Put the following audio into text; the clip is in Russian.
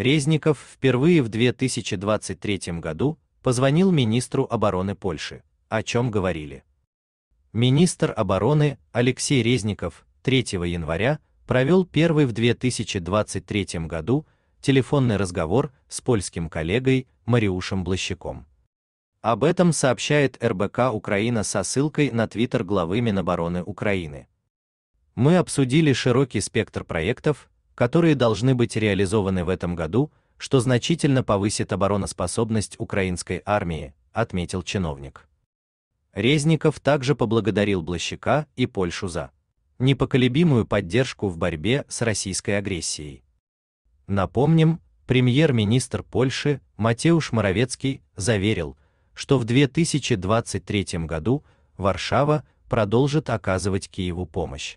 Резников впервые в 2023 году позвонил министру обороны Польши, о чем говорили. Министр обороны Алексей Резников 3 января провел первый в 2023 году телефонный разговор с польским коллегой Мариушем Блащиком. Об этом сообщает РБК Украина со ссылкой на твиттер главы Минобороны Украины. Мы обсудили широкий спектр проектов, которые должны быть реализованы в этом году, что значительно повысит обороноспособность украинской армии, отметил чиновник. Резников также поблагодарил Блащика и Польшу за непоколебимую поддержку в борьбе с российской агрессией. Напомним, премьер-министр Польши Матеуш Моровецкий заверил, что в 2023 году Варшава продолжит оказывать Киеву помощь.